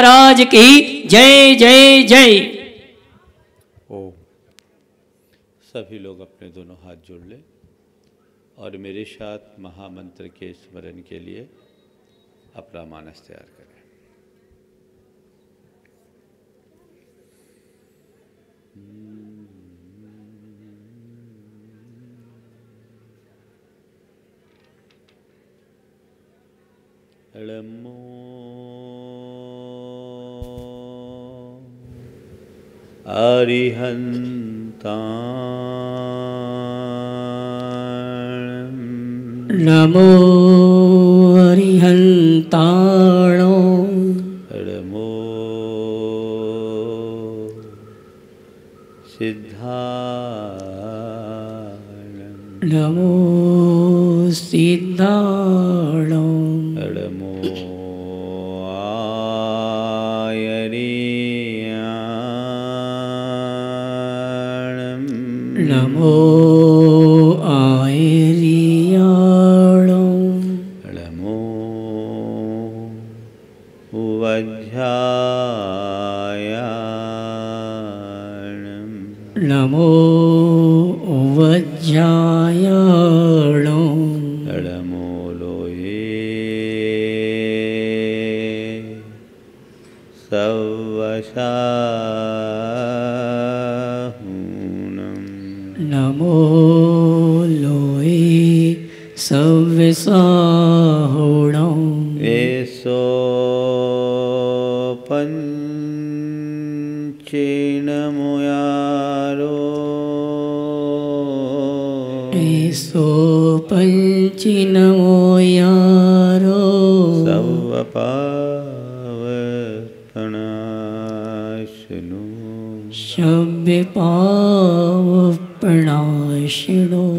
महाराज की जय जय जय ओ सभी लोग अपने दोनों हाथ जोड़ लें और मेरे साथ महामंत्र के स्मरण के लिए अपना मानस तैयार करें Lemon. हम्म। अरिहन्ता नमो अरिहन्ताणो रमो सिद्धा नमो सिद्ध पञ्चि नमो यो सो पञ्च नमो यो श्वपाव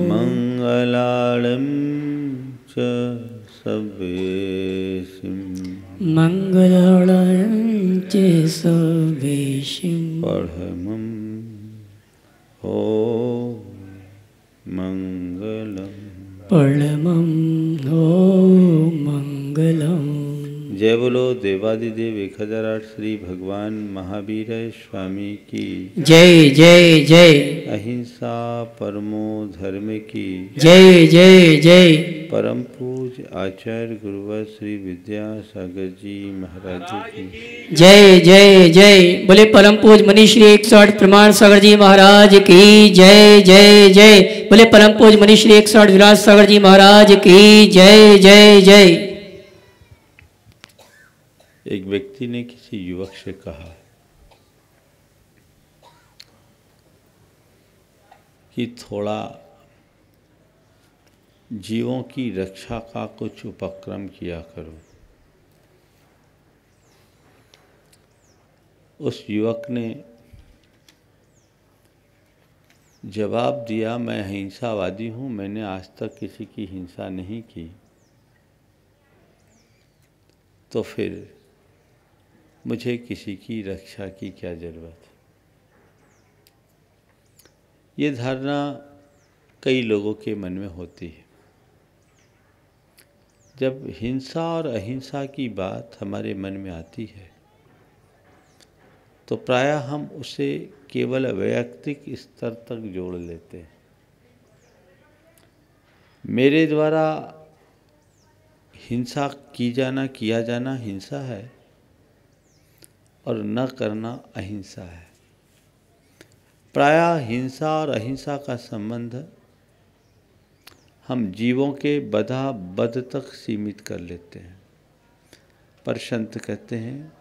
मङ्गलाळं च शव्य बलाळांचे जय बोलो देवादिदेव एक हजार आठ श्री भगवान महावीर स्वामी की जय जय जय अहिंसा परमो धर्म की जय जय जय परम पूज्य आचार्य गुरुवर श्री विद्या सागर जी महाराज की जय जय जय बोले परम पूज मनीश्री एक सौ आठ प्रमाण सागर जी महाराज की जय जय जय बोले परम पूज मनीश्री एक सौ आठ विराज सागर जी महाराज की जय जय जय एक व्यक्ति ने किसी युवक से कहा कि थोड़ा जीवों की रक्षा का कुछ उपक्रम किया करो उस युवक ने जवाब दिया मैं हिंसावादी हूँ मैंने आज तक किसी की हिंसा नहीं की तो फिर मुझे किसी की रक्षा की क्या ज़रूरत है ये धारणा कई लोगों के मन में होती है जब हिंसा और अहिंसा की बात हमारे मन में आती है तो प्रायः हम उसे केवल वैयक्तिक स्तर तक जोड़ लेते हैं मेरे द्वारा हिंसा की जाना किया जाना हिंसा है और न करना अहिंसा है प्रायः हिंसा और अहिंसा का संबंध हम जीवों के बधा बद तक सीमित कर लेते हैं पर संत कहते हैं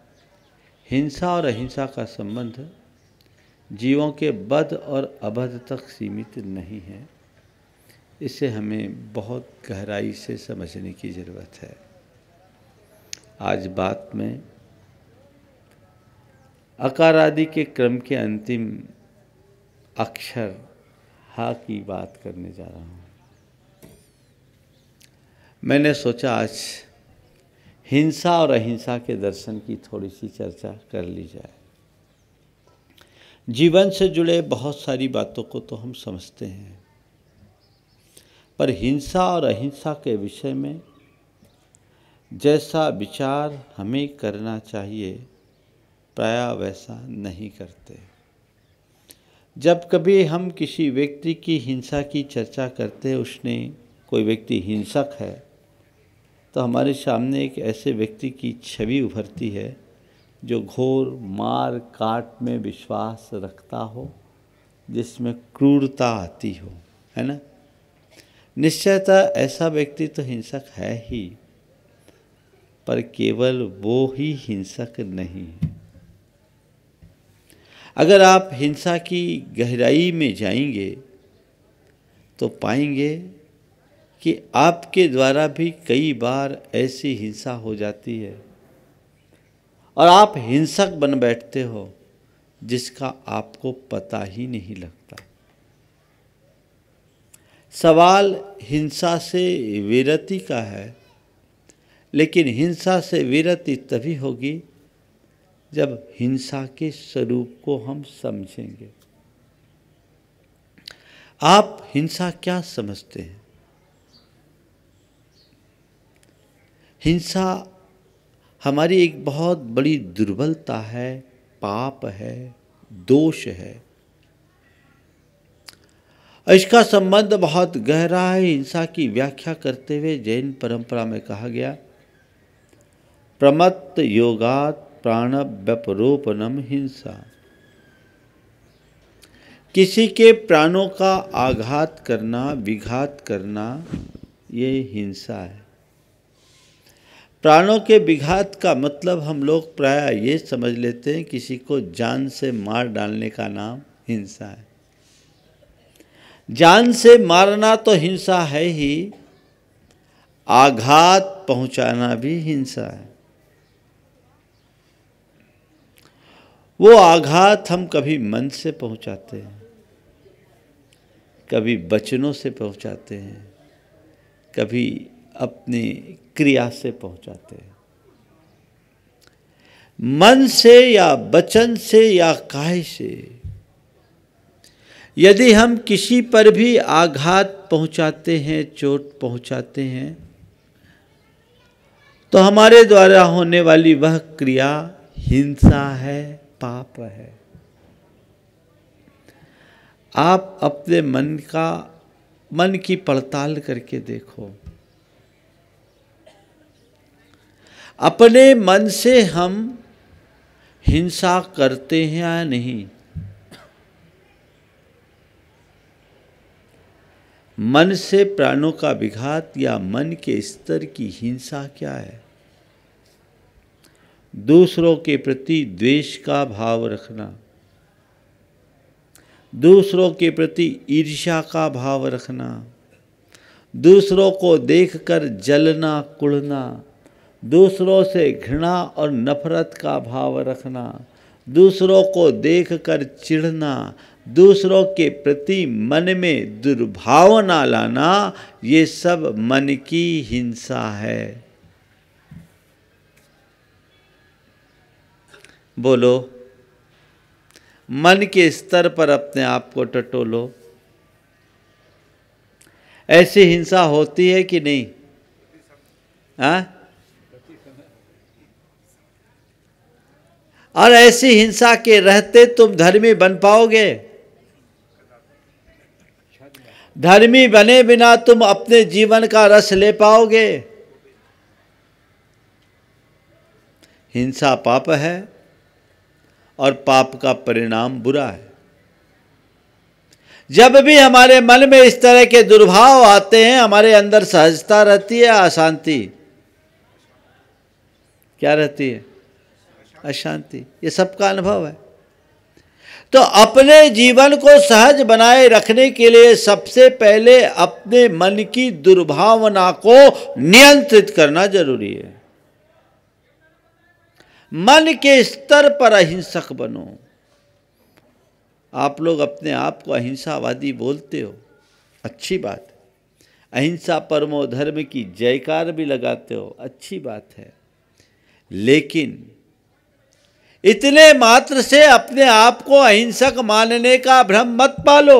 हिंसा और अहिंसा का संबंध जीवों के बद और अबध तक सीमित नहीं है इसे हमें बहुत गहराई से समझने की ज़रूरत है आज बात में अकार आदि के क्रम के अंतिम अक्षर हा की बात करने जा रहा हूँ मैंने सोचा आज हिंसा और अहिंसा के दर्शन की थोड़ी सी चर्चा कर ली जाए जीवन से जुड़े बहुत सारी बातों को तो हम समझते हैं पर हिंसा और अहिंसा के विषय में जैसा विचार हमें करना चाहिए प्राय वैसा नहीं करते जब कभी हम किसी व्यक्ति की हिंसा की चर्चा करते उसने कोई व्यक्ति हिंसक है तो हमारे सामने एक ऐसे व्यक्ति की छवि उभरती है जो घोर मार काट में विश्वास रखता हो जिसमें क्रूरता आती हो है ना निश्चयतः ऐसा व्यक्ति तो हिंसक है ही पर केवल वो ही हिंसक नहीं है अगर आप हिंसा की गहराई में जाएंगे तो पाएंगे कि आपके द्वारा भी कई बार ऐसी हिंसा हो जाती है और आप हिंसक बन बैठते हो जिसका आपको पता ही नहीं लगता सवाल हिंसा से विरति का है लेकिन हिंसा से विरति तभी होगी जब हिंसा के स्वरूप को हम समझेंगे आप हिंसा क्या समझते हैं हिंसा हमारी एक बहुत बड़ी दुर्बलता है पाप है दोष है इसका संबंध बहुत गहरा है हिंसा की व्याख्या करते हुए जैन परंपरा में कहा गया प्रमत्त योगात प्राण व्यपरोपनम हिंसा किसी के प्राणों का आघात करना विघात करना ये हिंसा है प्राणों के विघात का मतलब हम लोग प्राय ये समझ लेते हैं किसी को जान से मार डालने का नाम हिंसा है जान से मारना तो हिंसा है ही आघात पहुंचाना भी हिंसा है वो आघात हम कभी मन से पहुंचाते हैं कभी वचनों से पहुंचाते हैं कभी अपने क्रिया से पहुंचाते हैं मन से या वचन से या काय से यदि हम किसी पर भी आघात पहुंचाते हैं चोट पहुंचाते हैं तो हमारे द्वारा होने वाली वह क्रिया हिंसा है पाप है आप अपने मन का मन की पड़ताल करके देखो अपने मन से हम हिंसा करते हैं या नहीं मन से प्राणों का विघात या मन के स्तर की हिंसा क्या है दूसरों के प्रति द्वेष का भाव रखना दूसरों के प्रति ईर्ष्या का भाव रखना दूसरों को देखकर जलना कुड़ना दूसरों से घृणा और नफरत का भाव रखना दूसरों को देखकर चिढ़ना दूसरों के प्रति मन में दुर्भावना लाना ये सब मन की हिंसा है बोलो मन के स्तर पर अपने आप को टटोलो ऐसी हिंसा होती है कि नहीं आ? हाँ? और ऐसी हिंसा के रहते तुम धर्मी बन पाओगे धर्मी बने बिना तुम अपने जीवन का रस ले पाओगे हिंसा पाप है और पाप का परिणाम बुरा है जब भी हमारे मन में इस तरह के दुर्भाव आते हैं हमारे अंदर सहजता रहती है अशांति क्या रहती है अशांति ये सबका अनुभव है तो अपने जीवन को सहज बनाए रखने के लिए सबसे पहले अपने मन की दुर्भावना को नियंत्रित करना जरूरी है मन के स्तर पर अहिंसक बनो आप लोग अपने आप को अहिंसावादी बोलते हो अच्छी बात है अहिंसा परमो धर्म की जयकार भी लगाते हो अच्छी बात है लेकिन इतने मात्र से अपने आप को अहिंसक मानने का भ्रम मत पालो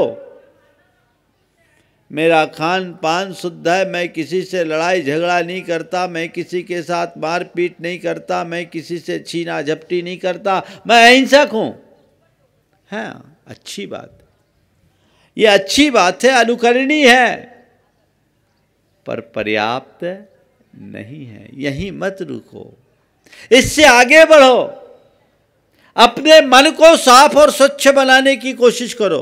मेरा खान पान शुद्ध है मैं किसी से लड़ाई झगड़ा नहीं करता मैं किसी के साथ मारपीट नहीं करता मैं किसी से छीना झपटी नहीं करता मैं अहिंसक हूँ है हाँ, अच्छी बात ये अच्छी बात है अनुकरणीय है पर पर्याप्त नहीं है यहीं मत रुको इससे आगे बढ़ो अपने मन को साफ और स्वच्छ बनाने की कोशिश करो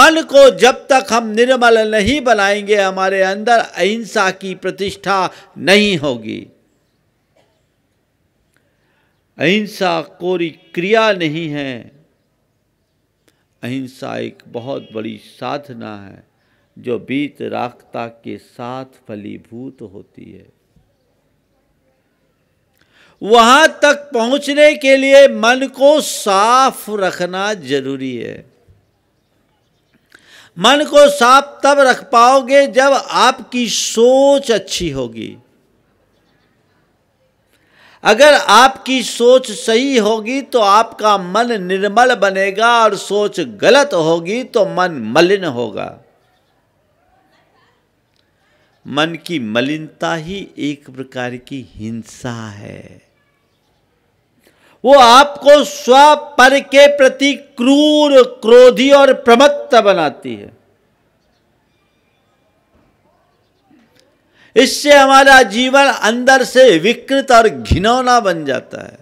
मन को जब तक हम निर्मल नहीं बनाएंगे हमारे अंदर अहिंसा की प्रतिष्ठा नहीं होगी अहिंसा कोई क्रिया नहीं है अहिंसा एक बहुत बड़ी साधना है जो बीत राखता के साथ फलीभूत होती है वहाँ तक पहुँचने के लिए मन को साफ रखना जरूरी है मन को साफ तब रख पाओगे जब आपकी सोच अच्छी होगी अगर आपकी सोच सही होगी तो आपका मन निर्मल बनेगा और सोच गलत होगी तो मन मलिन होगा मन की मलिनता ही एक प्रकार की हिंसा है वो आपको स्वपर के प्रति क्रूर क्रोधी और प्रमत्ता बनाती है इससे हमारा जीवन अंदर से विकृत और घिनौना बन जाता है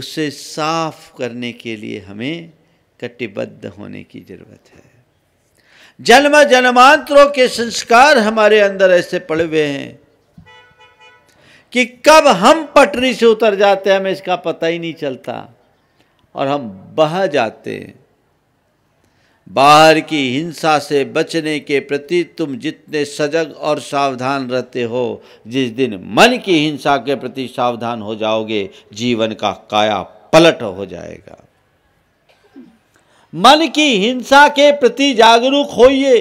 उसे साफ करने के लिए हमें कटिबद्ध होने की जरूरत है जन्म जन्मांतरों के संस्कार हमारे अंदर ऐसे पड़े हुए हैं कि कब हम पटरी से उतर जाते हैं हमें इसका पता ही नहीं चलता और हम बह जाते हैं बाहर की हिंसा से बचने के प्रति तुम जितने सजग और सावधान रहते हो जिस दिन मन की हिंसा के प्रति सावधान हो जाओगे जीवन का काया पलट हो जाएगा मन की हिंसा के प्रति जागरूक होइए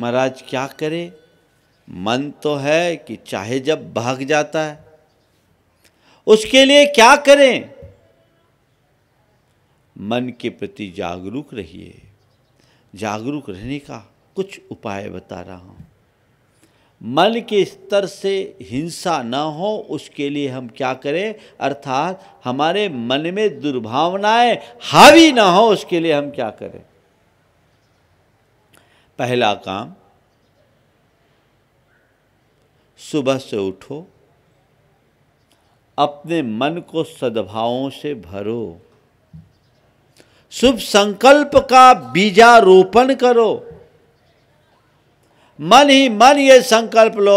महाराज क्या करें मन तो है कि चाहे जब भाग जाता है उसके लिए क्या करें मन के प्रति जागरूक रहिए जागरूक रहने का कुछ उपाय बता रहा हूं मन के स्तर से हिंसा ना हो उसके लिए हम क्या करें अर्थात हमारे मन में दुर्भावनाएं हावी ना हो उसके लिए हम क्या करें पहला काम सुबह से उठो अपने मन को सद्भावों से भरो शुभ संकल्प का बीजारोपण करो मन ही मन ये संकल्प लो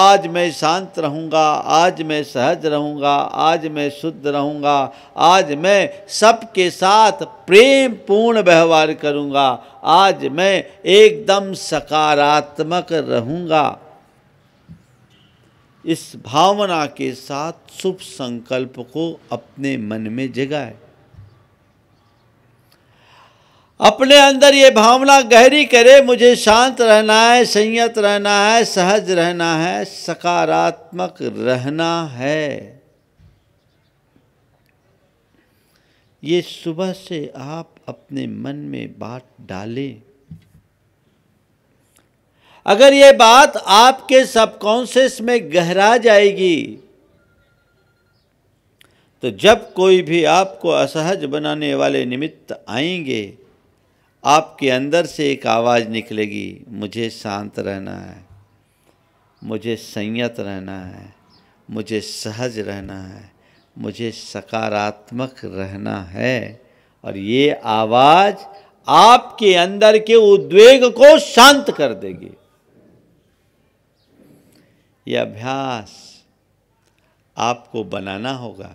आज मैं शांत रहूंगा आज मैं सहज रहूँगा आज मैं शुद्ध रहूंगा आज मैं सबके साथ प्रेम पूर्ण व्यवहार करूँगा आज मैं एकदम सकारात्मक रहूँगा इस भावना के साथ शुभ संकल्प को अपने मन में जगाए अपने अंदर ये भावना गहरी करे मुझे शांत रहना है संयत रहना है सहज रहना है सकारात्मक रहना है ये सुबह से आप अपने मन में बात डालें अगर ये बात आपके सबकॉन्शियस में गहरा जाएगी तो जब कोई भी आपको असहज बनाने वाले निमित्त आएंगे आपके अंदर से एक आवाज़ निकलेगी मुझे शांत रहना है मुझे संयत रहना है मुझे सहज रहना है मुझे सकारात्मक रहना है और ये आवाज़ आपके अंदर के उद्वेग को शांत कर देगी ये अभ्यास आपको बनाना होगा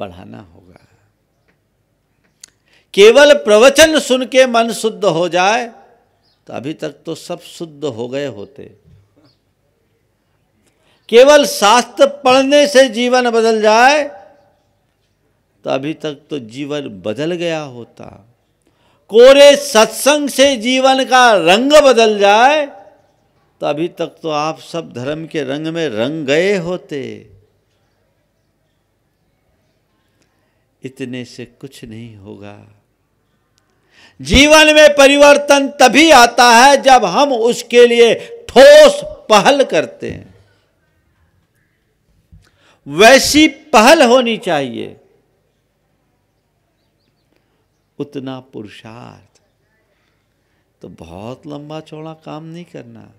बढ़ाना होगा केवल प्रवचन सुन के मन शुद्ध हो जाए तो अभी तक तो सब शुद्ध हो गए होते केवल शास्त्र पढ़ने से जीवन बदल जाए तो अभी तक तो जीवन बदल गया होता कोरे सत्संग से जीवन का रंग बदल जाए तो अभी तक तो आप सब धर्म के रंग में रंग गए होते इतने से कुछ नहीं होगा जीवन में परिवर्तन तभी आता है जब हम उसके लिए ठोस पहल करते हैं वैसी पहल होनी चाहिए उतना पुरुषार्थ तो बहुत लंबा चौड़ा काम नहीं करना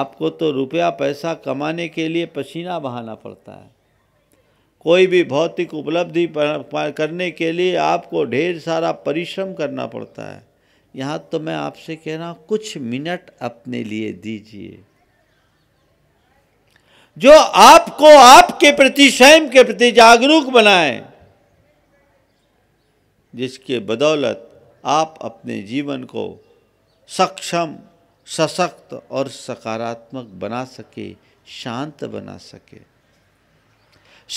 आपको तो रुपया पैसा कमाने के लिए पसीना बहाना पड़ता है कोई भी भौतिक उपलब्धि करने के लिए आपको ढेर सारा परिश्रम करना पड़ता है यहाँ तो मैं आपसे कह रहा हूँ कुछ मिनट अपने लिए दीजिए जो आपको आपके प्रति स्वयं के प्रति जागरूक बनाए जिसके बदौलत आप अपने जीवन को सक्षम सशक्त और सकारात्मक बना सके शांत बना सके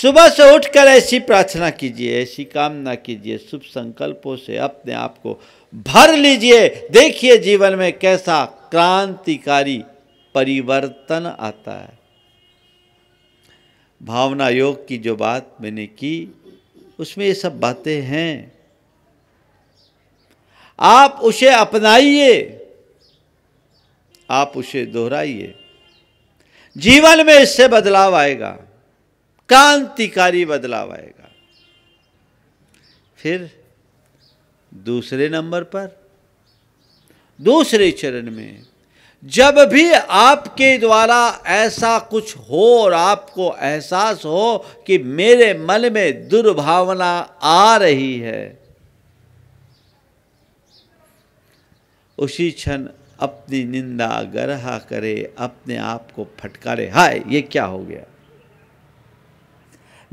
सुबह से उठकर ऐसी प्रार्थना कीजिए ऐसी कामना कीजिए शुभ संकल्पों से अपने आप को भर लीजिए देखिए जीवन में कैसा क्रांतिकारी परिवर्तन आता है भावना योग की जो बात मैंने की उसमें ये सब बातें हैं आप उसे अपनाइए आप उसे दोहराइए जीवन में इससे बदलाव आएगा क्रांतिकारी बदलाव आएगा फिर दूसरे नंबर पर दूसरे चरण में जब भी आपके द्वारा ऐसा कुछ हो और आपको एहसास हो कि मेरे मन में दुर्भावना आ रही है उसी क्षण अपनी निंदा गरहा करे अपने आप को फटकारे हाय ये क्या हो गया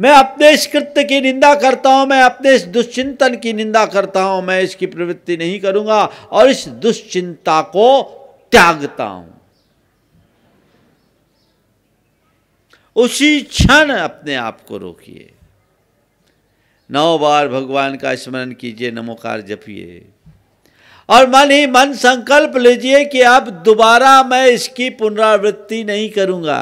मैं अपने इस कृत्य की निंदा करता हूं मैं अपने इस दुश्चिंतन की निंदा करता हूं मैं इसकी प्रवृत्ति नहीं करूंगा और इस दुश्चिंता को त्यागता हूं उसी क्षण अपने आप को रोकिए नौ बार भगवान का स्मरण कीजिए नमोकार जपिए और मन ही मन संकल्प लीजिए कि अब दोबारा मैं इसकी पुनरावृत्ति नहीं करूंगा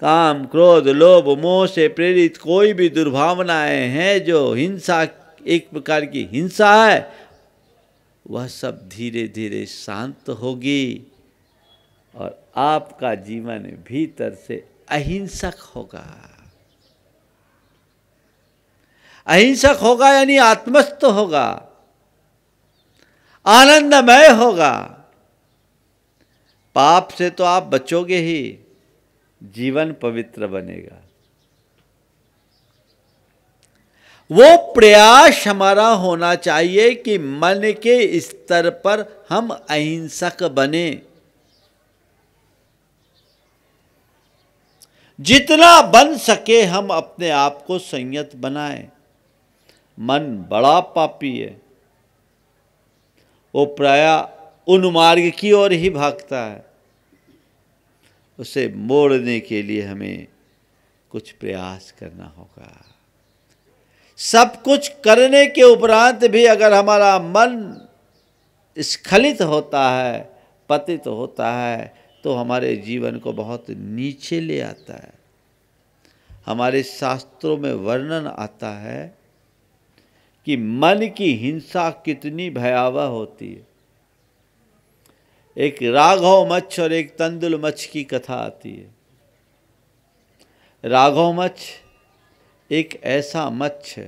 काम क्रोध लोभ मोह से प्रेरित कोई भी दुर्भावनाएं हैं जो हिंसा एक प्रकार की हिंसा है वह सब धीरे धीरे शांत होगी और आपका जीवन भीतर से अहिंसक होगा अहिंसक होगा यानी आत्मस्थ होगा आनंदमय होगा पाप से तो आप बचोगे ही जीवन पवित्र बनेगा वो प्रयास हमारा होना चाहिए कि मन के स्तर पर हम अहिंसक बने जितना बन सके हम अपने आप को संयत बनाएं मन बड़ा पापी है वो प्राय उन मार्ग की ओर ही भागता है उसे मोड़ने के लिए हमें कुछ प्रयास करना होगा सब कुछ करने के उपरांत भी अगर हमारा मन स्खलित होता है पतित होता है तो हमारे जीवन को बहुत नीचे ले आता है हमारे शास्त्रों में वर्णन आता है कि मन की हिंसा कितनी भयावह होती है एक राघव मच्छ और एक तंदुल मच्छ की कथा आती है राघव मच्छ एक ऐसा मच्छ है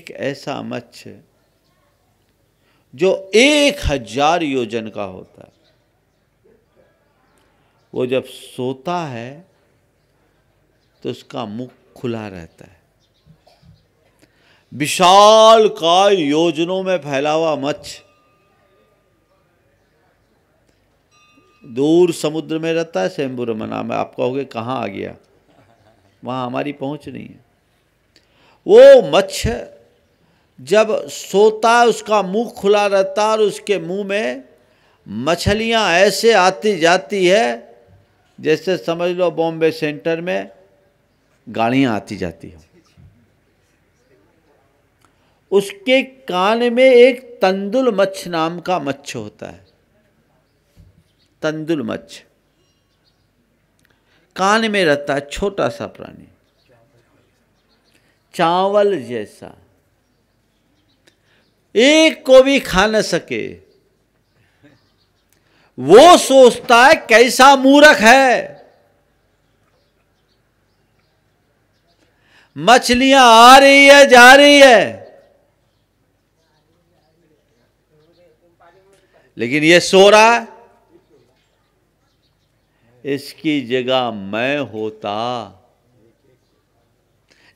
एक ऐसा मच्छ है जो एक हजार योजन का होता है वो जब सोता है तो उसका मुख खुला रहता है विशाल काय योजनों में फैला हुआ मच्छ दूर समुद्र में रहता है शंभु रमना हाँ, में आप कहोगे कहाँ आ गया वहाँ हमारी पहुँच नहीं है वो मच्छ जब सोता है उसका मुंह खुला रहता और उसके मुंह में मछलियाँ ऐसे आती जाती है जैसे समझ लो बॉम्बे सेंटर में गाड़ियाँ आती जाती हैं उसके कान में एक तंदुल मच्छ नाम का मच्छ होता है तंदुल मच्छ कान में रहता है छोटा सा प्राणी चावल जैसा एक को भी खा न सके वो सोचता है कैसा मूरख है मछलियां आ रही है जा रही है लेकिन ये सो रहा है इसकी जगह मैं होता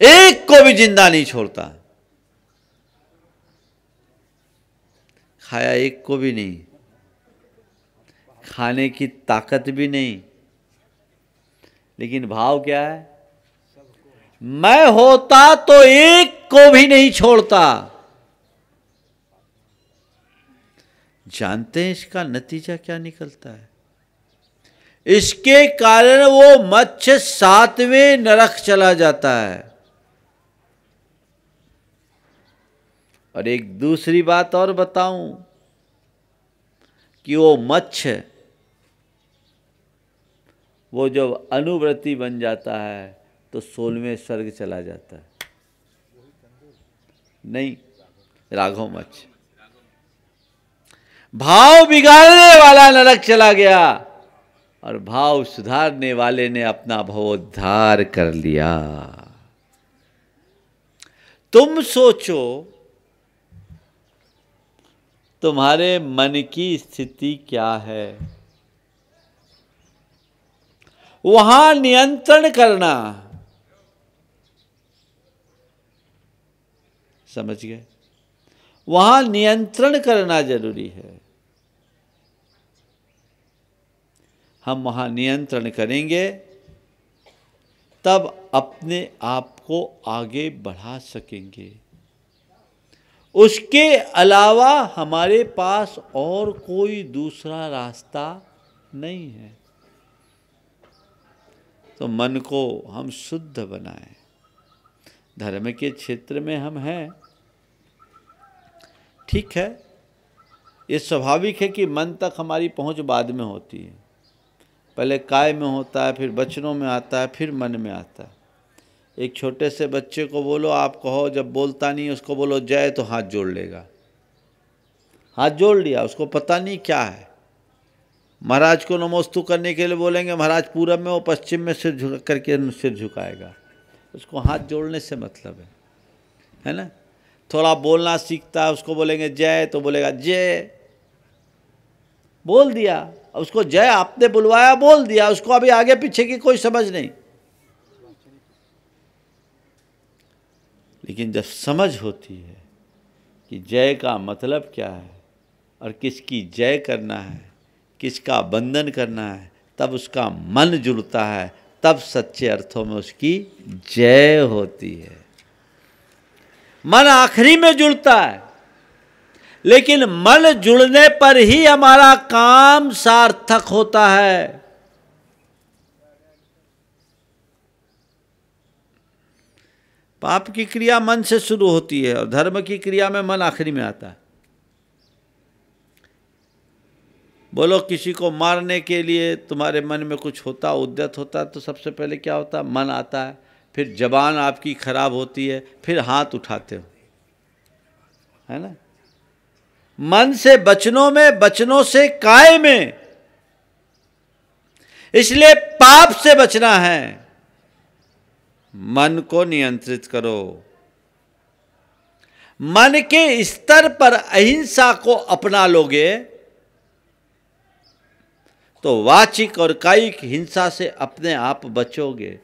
एक को भी जिंदा नहीं छोड़ता खाया एक को भी नहीं खाने की ताकत भी नहीं लेकिन भाव क्या है मैं होता तो एक को भी नहीं छोड़ता जानते हैं इसका नतीजा क्या निकलता है इसके कारण वो मत्स्य सातवें नरक चला जाता है और एक दूसरी बात और बताऊं कि वो मच्छ वो जब अनुव्रति बन जाता है तो सोलहवें स्वर्ग चला जाता है नहीं राघव मच्छ भाव बिगाड़ने वाला नरक चला गया और भाव सुधारने वाले ने अपना भवोद्धार कर लिया तुम सोचो तुम्हारे मन की स्थिति क्या है वहां नियंत्रण करना समझ गए वहां नियंत्रण करना जरूरी है हम वहां नियंत्रण करेंगे तब अपने आप को आगे बढ़ा सकेंगे उसके अलावा हमारे पास और कोई दूसरा रास्ता नहीं है तो मन को हम शुद्ध बनाएं धर्म के क्षेत्र में हम हैं ठीक है ये स्वाभाविक है कि मन तक हमारी पहुंच बाद में होती है पहले काय में होता है फिर वचनों में आता है फिर मन में आता है एक छोटे से बच्चे को बोलो आप कहो जब बोलता नहीं उसको बोलो जय तो हाथ जोड़ लेगा हाथ जोड़ लिया उसको पता नहीं क्या है महाराज को नमोस्तु करने के लिए बोलेंगे महाराज पूरब में वो पश्चिम में सिर झुका करके सिर झुकाएगा उसको हाथ जोड़ने से मतलब है है ना थोड़ा बोलना सीखता है उसको बोलेंगे जय तो बोलेगा जय बोल दिया उसको जय आपने बुलवाया बोल दिया उसको अभी आगे पीछे की कोई समझ नहीं लेकिन जब समझ होती है कि जय का मतलब क्या है और किसकी जय करना है किसका बंधन करना है तब उसका मन जुड़ता है तब सच्चे अर्थों में उसकी जय होती है मन आखिरी में जुड़ता है लेकिन मन जुड़ने पर ही हमारा काम सार्थक होता है पाप की क्रिया मन से शुरू होती है और धर्म की क्रिया में मन आखिरी में आता है बोलो किसी को मारने के लिए तुम्हारे मन में कुछ होता उद्यत होता तो सबसे पहले क्या होता मन आता है फिर जबान आपकी खराब होती है फिर हाथ उठाते हो है ना मन से बचनों में बचनों से काय में इसलिए पाप से बचना है मन को नियंत्रित करो मन के स्तर पर अहिंसा को अपना लोगे तो वाचिक और कायिक हिंसा से अपने आप बचोगे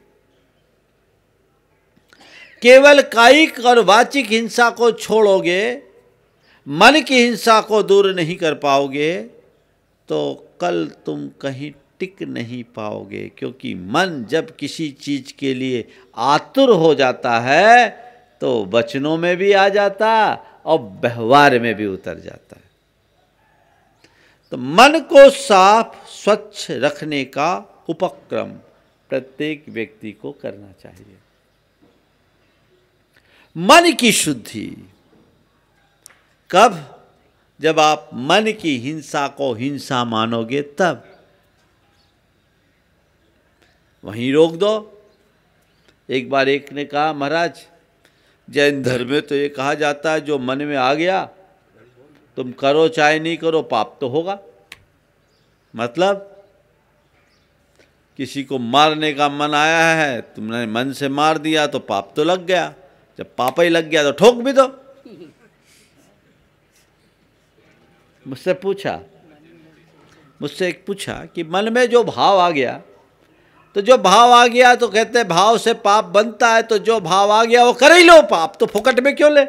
केवल कायिक और वाचिक हिंसा को छोड़ोगे मन की हिंसा को दूर नहीं कर पाओगे तो कल तुम कहीं टिक नहीं पाओगे क्योंकि मन जब किसी चीज़ के लिए आतुर हो जाता है तो वचनों में भी आ जाता और व्यवहार में भी उतर जाता है तो मन को साफ स्वच्छ रखने का उपक्रम प्रत्येक व्यक्ति को करना चाहिए मन की शुद्धि कब जब आप मन की हिंसा को हिंसा मानोगे तब वहीं रोक दो एक बार एक ने कहा महाराज जैन धर्म में तो ये कहा जाता है जो मन में आ गया तुम करो चाहे नहीं करो पाप तो होगा मतलब किसी को मारने का मन आया है तुमने मन से मार दिया तो पाप तो लग गया जब पापा ही लग गया तो ठोक भी दो मुझसे पूछा मुझसे एक पूछा कि मन में जो भाव आ गया तो जो भाव आ गया तो कहते हैं भाव से पाप बनता है तो जो भाव आ गया वो कर ही लो पाप तो फोकट में क्यों ले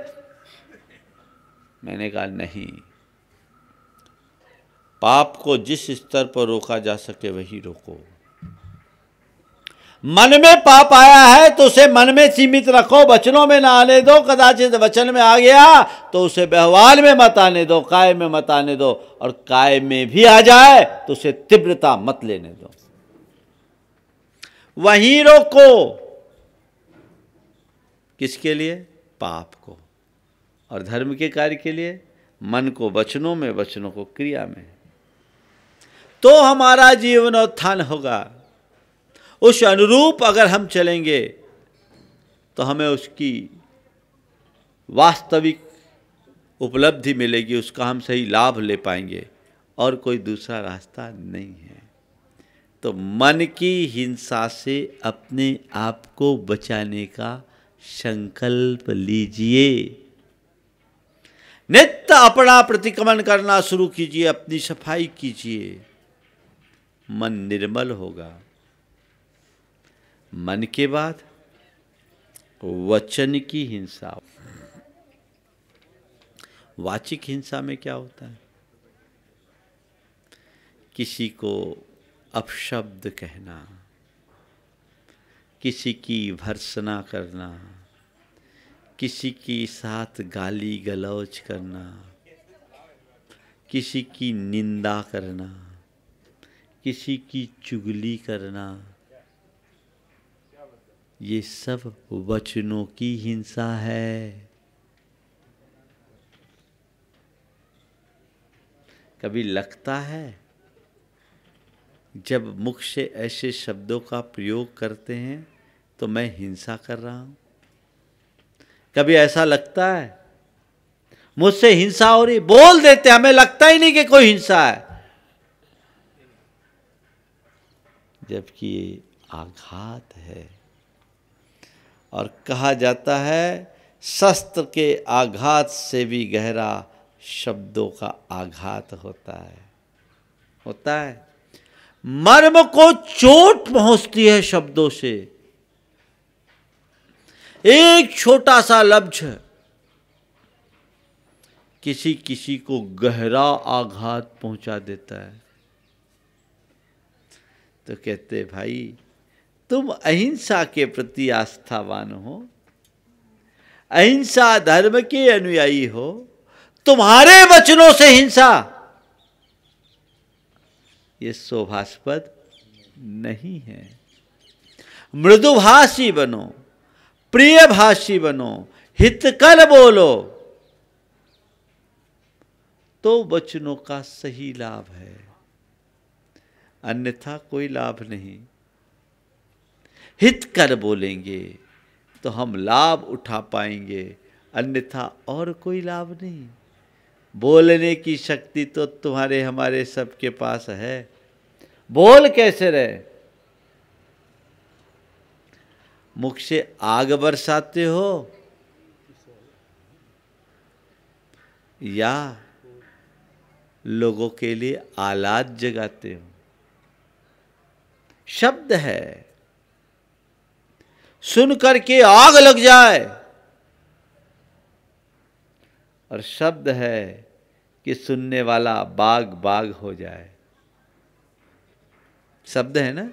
मैंने कहा नहीं पाप को जिस स्तर पर रोका जा सके वही रोको मन में पाप आया है तो उसे मन में सीमित रखो वचनों में ना आने दो कदाचित वचन में आ गया तो उसे व्यवहार में मत आने दो काय में मत आने दो और काय में भी आ जाए तो उसे तीव्रता मत लेने दो वहीं रोको किसके लिए पाप को और धर्म के कार्य के लिए मन को वचनों में वचनों को क्रिया में तो हमारा जीवन उत्थान होगा उस अनुरूप अगर हम चलेंगे तो हमें उसकी वास्तविक उपलब्धि मिलेगी उसका हम सही लाभ ले पाएंगे और कोई दूसरा रास्ता नहीं है तो मन की हिंसा से अपने आप को बचाने का संकल्प लीजिए नित्य अपना प्रतिक्रमण करना शुरू कीजिए अपनी सफाई कीजिए मन निर्मल होगा मन के बाद वचन की हिंसा वाचिक हिंसा में क्या होता है किसी को अपशब्द कहना किसी की भर्सना करना किसी के साथ गाली गलौज करना किसी की निंदा करना किसी की चुगली करना ये सब वचनों की हिंसा है कभी लगता है जब मुख से ऐसे शब्दों का प्रयोग करते हैं तो मैं हिंसा कर रहा हूं कभी ऐसा लगता है मुझसे हिंसा हो रही बोल देते हमें लगता ही नहीं कि कोई हिंसा है जबकि ये आघात है और कहा जाता है शस्त्र के आघात से भी गहरा शब्दों का आघात होता है होता है मर्म को चोट पहुंचती है शब्दों से एक छोटा सा लफ्ज किसी किसी को गहरा आघात पहुंचा देता है तो कहते भाई तुम अहिंसा के प्रति आस्थावान हो अहिंसा धर्म के अनुयायी हो तुम्हारे वचनों से हिंसा ये शोभास्पद नहीं है मृदुभाषी बनो प्रिय भाषी बनो हितकर बोलो तो वचनों का सही लाभ है अन्यथा कोई लाभ नहीं हित कर बोलेंगे तो हम लाभ उठा पाएंगे अन्यथा और कोई लाभ नहीं बोलने की शक्ति तो तुम्हारे हमारे सबके पास है बोल कैसे रहे मुख से आग बरसाते हो या लोगों के लिए आलाद जगाते हो शब्द है सुन करके आग लग जाए और शब्द है कि सुनने वाला बाग बाग हो जाए शब्द है ना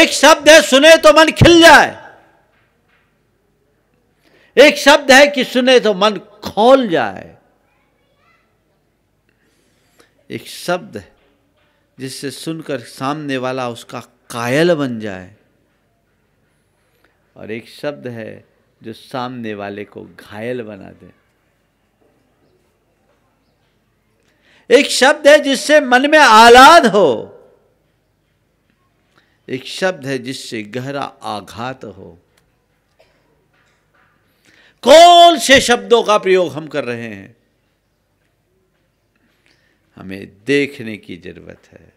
एक शब्द है सुने तो मन खिल जाए एक शब्द है कि सुने तो मन खोल जाए एक शब्द है जिससे सुनकर सामने वाला उसका कायल बन जाए और एक शब्द है जो सामने वाले को घायल बना दे एक शब्द है जिससे मन में आलाद हो एक शब्द है जिससे गहरा आघात हो कौन से शब्दों का प्रयोग हम कर रहे हैं हमें देखने की जरूरत है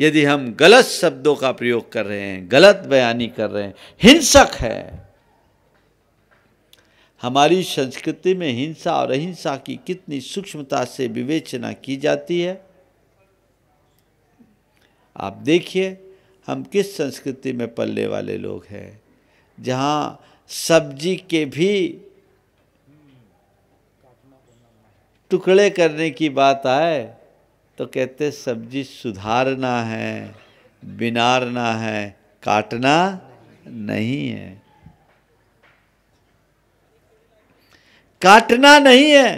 यदि हम गलत शब्दों का प्रयोग कर रहे हैं गलत बयानी कर रहे हैं हिंसक है हमारी संस्कृति में हिंसा और अहिंसा की कितनी सूक्ष्मता से विवेचना की जाती है आप देखिए हम किस संस्कृति में पलने वाले लोग हैं जहाँ सब्जी के भी टुकड़े करने की बात आए तो कहते सब्जी सुधारना है बिनारना है काटना नहीं है काटना नहीं है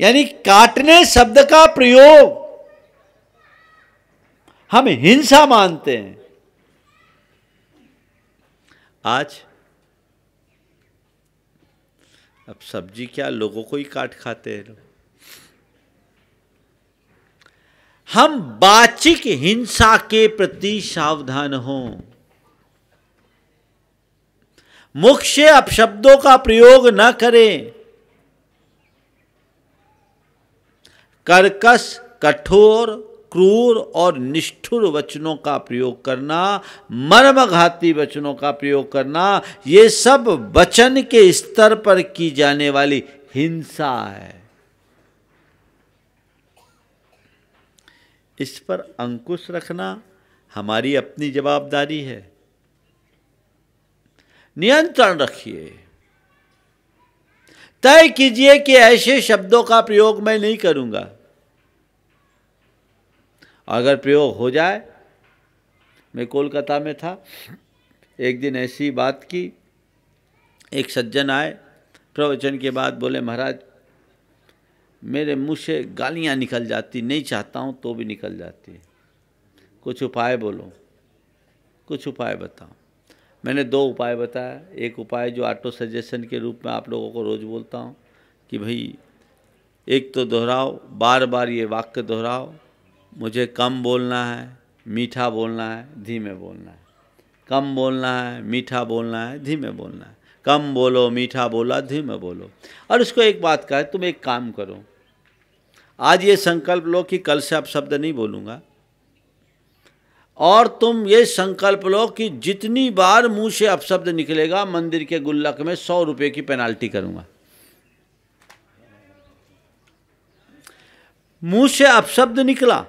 यानी काटने शब्द का प्रयोग हम हिंसा मानते हैं आज अब सब्जी क्या लोगों को ही काट खाते हैं लोग हम बाचिक हिंसा के प्रति सावधान हों मुख से अपशब्दों का प्रयोग न करें कर्कश कठोर क्रूर और निष्ठुर वचनों का प्रयोग करना मर्मघाती वचनों का प्रयोग करना ये सब वचन के स्तर पर की जाने वाली हिंसा है इस पर अंकुश रखना हमारी अपनी जवाबदारी है नियंत्रण रखिए तय कीजिए कि ऐसे शब्दों का प्रयोग मैं नहीं करूंगा अगर प्रयोग हो जाए मैं कोलकाता में था एक दिन ऐसी बात की एक सज्जन आए प्रवचन के बाद बोले महाराज मेरे मुँह से गालियाँ निकल जाती नहीं चाहता हूँ तो भी निकल जाती है कुछ उपाय बोलो कुछ उपाय बताओ मैंने दो उपाय बताया एक उपाय जो ऑटो सजेशन के रूप में आप लोगों को रोज़ बोलता हूँ कि भाई एक तो दोहराओ बार बार ये वाक्य दोहराओ मुझे कम बोलना है मीठा बोलना है धीमे बोलना है कम बोलना है मीठा बोलना है धीमे बोलना है कम बोलो मीठा बोला धीमे बोलो और उसको एक बात कहे तुम एक काम करो आज ये संकल्प लो कि कल से आप शब्द नहीं बोलूँगा और तुम ये संकल्प लो कि जितनी बार मुंह से अपशब्द निकलेगा मंदिर के गुल्लक में सौ रुपये की पेनाल्टी करूँगा मुंह से अपशब्द निकला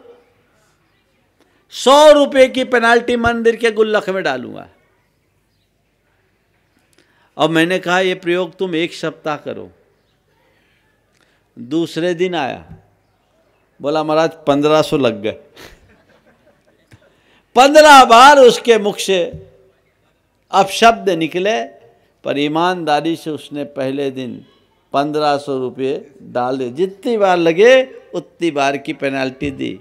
सौ रुपये की पेनाल्टी मंदिर के गुल्लक में डालूंगा और मैंने कहा यह प्रयोग तुम एक सप्ताह करो दूसरे दिन आया बोला महाराज पंद्रह सौ लग गए पंद्रह बार उसके मुख से अपशब्द निकले पर ईमानदारी से उसने पहले दिन पंद्रह सौ रुपये डाले जितनी बार लगे उतनी बार की पेनाल्टी दी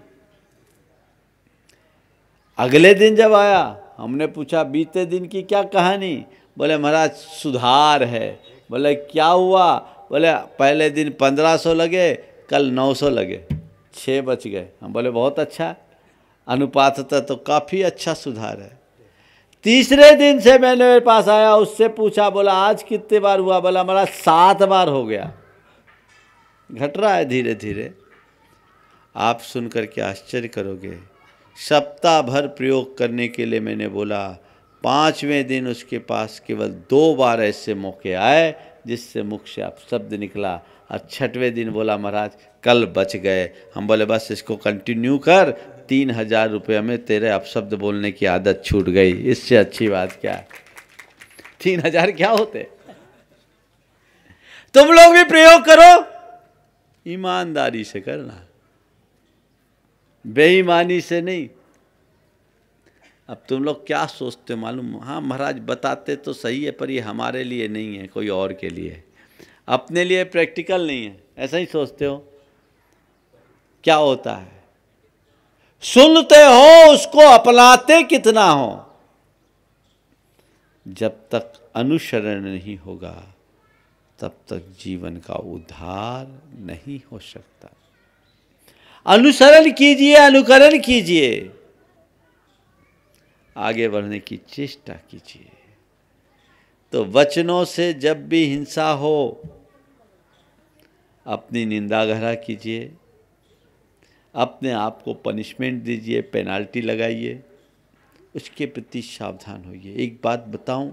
अगले दिन जब आया हमने पूछा बीते दिन की क्या कहानी बोले महाराज सुधार है बोले क्या हुआ बोले पहले दिन पंद्रह सौ लगे कल नौ सौ लगे छः बच गए हम बोले बहुत अच्छा अनुपातता तो काफ़ी अच्छा सुधार है तीसरे दिन से मैंने मेरे पास आया उससे पूछा बोला आज कितने बार हुआ बोला हमारा सात बार हो गया घट रहा है धीरे धीरे आप सुनकर के आश्चर्य करोगे सप्ताह भर प्रयोग करने के लिए मैंने बोला पाँचवें दिन उसके पास केवल दो बार ऐसे मौके आए जिससे मुख से आप शब्द निकला और छठवें दिन बोला महाराज कल बच गए हम बोले बस इसको कंटिन्यू कर तीन हजार रुपये में तेरे अपशब्द बोलने की आदत छूट गई इससे अच्छी बात क्या है तीन हजार क्या होते तुम लोग भी प्रयोग करो ईमानदारी से करना बेईमानी से नहीं अब तुम लोग क्या सोचते मालूम हाँ महाराज बताते तो सही है पर ये हमारे लिए नहीं है कोई और के लिए है अपने लिए प्रैक्टिकल नहीं है ऐसा ही सोचते हो क्या होता है सुनते हो उसको अपनाते कितना हो जब तक अनुसरण नहीं होगा तब तक जीवन का उद्धार नहीं हो सकता अनुसरण कीजिए अनुकरण कीजिए आगे बढ़ने की चेष्टा कीजिए तो वचनों से जब भी हिंसा हो अपनी निंदा गहरा कीजिए अपने आप को पनिशमेंट दीजिए पेनाल्टी लगाइए उसके प्रति सावधान होइए एक बात बताऊं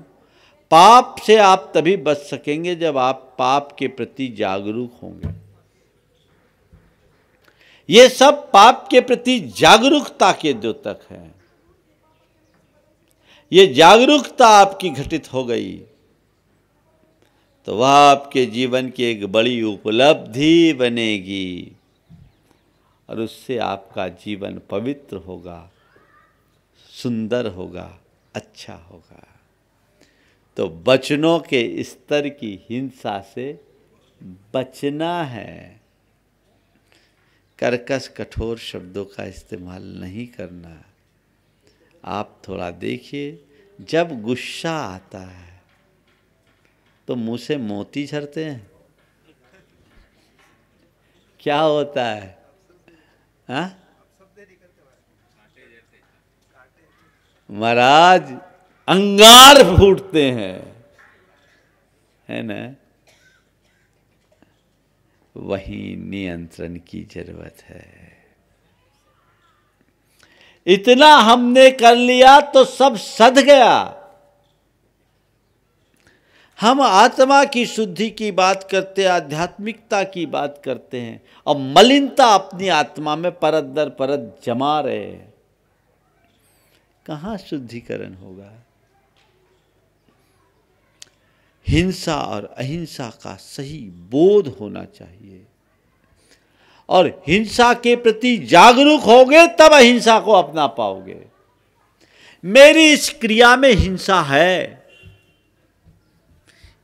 पाप से आप तभी बच सकेंगे जब आप पाप के प्रति जागरूक होंगे ये सब पाप के प्रति जागरूकता के द्योतक हैं ये जागरूकता आपकी घटित हो गई तो वह आपके जीवन की एक बड़ी उपलब्धि बनेगी और उससे आपका जीवन पवित्र होगा सुंदर होगा अच्छा होगा तो बचनों के स्तर की हिंसा से बचना है कर्कश कठोर शब्दों का इस्तेमाल नहीं करना आप थोड़ा देखिए जब गुस्सा आता है तो मुंह से मोती झरते हैं क्या होता है हाँ? महाराज अंगार फूटते हैं है ना वही नियंत्रण की जरूरत है इतना हमने कर लिया तो सब सध गया हम आत्मा की शुद्धि की बात करते हैं आध्यात्मिकता की बात करते हैं और मलिनता अपनी आत्मा में परत दर परत जमा रहे हैं कहां शुद्धिकरण होगा हिंसा और अहिंसा का सही बोध होना चाहिए और हिंसा के प्रति जागरूक होगे तब अहिंसा को अपना पाओगे मेरी इस क्रिया में हिंसा है